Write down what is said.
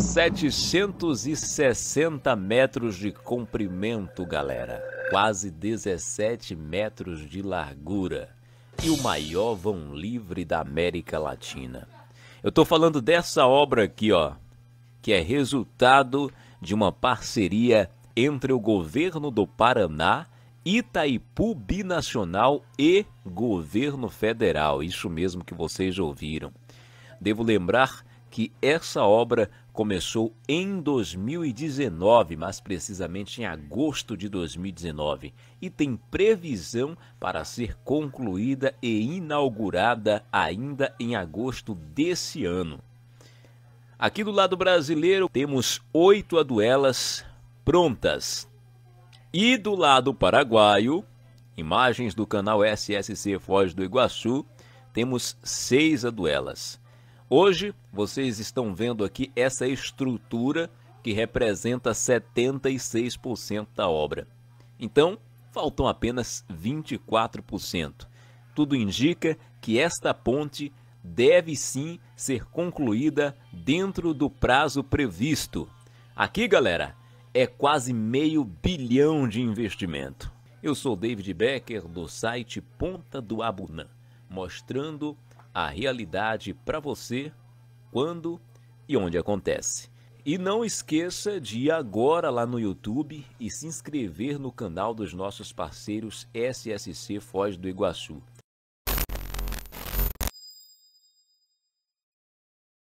760 metros de comprimento, galera. Quase 17 metros de largura. E o maior vão livre da América Latina. Eu estou falando dessa obra aqui, ó, que é resultado de uma parceria entre o governo do Paraná, Itaipu Binacional e governo federal. Isso mesmo que vocês ouviram. Devo lembrar que essa obra começou em 2019, mais precisamente em agosto de 2019, e tem previsão para ser concluída e inaugurada ainda em agosto desse ano. Aqui do lado brasileiro temos oito aduelas prontas. E do lado paraguaio, imagens do canal SSC Foz do Iguaçu, temos seis aduelas. Hoje vocês estão vendo aqui essa estrutura que representa 76% da obra. Então, faltam apenas 24%. Tudo indica que esta ponte deve sim ser concluída dentro do prazo previsto. Aqui, galera, é quase meio bilhão de investimento. Eu sou David Becker do site Ponta do Abunã, mostrando a realidade para você, quando e onde acontece. E não esqueça de ir agora lá no YouTube e se inscrever no canal dos nossos parceiros SSC Foz do Iguaçu.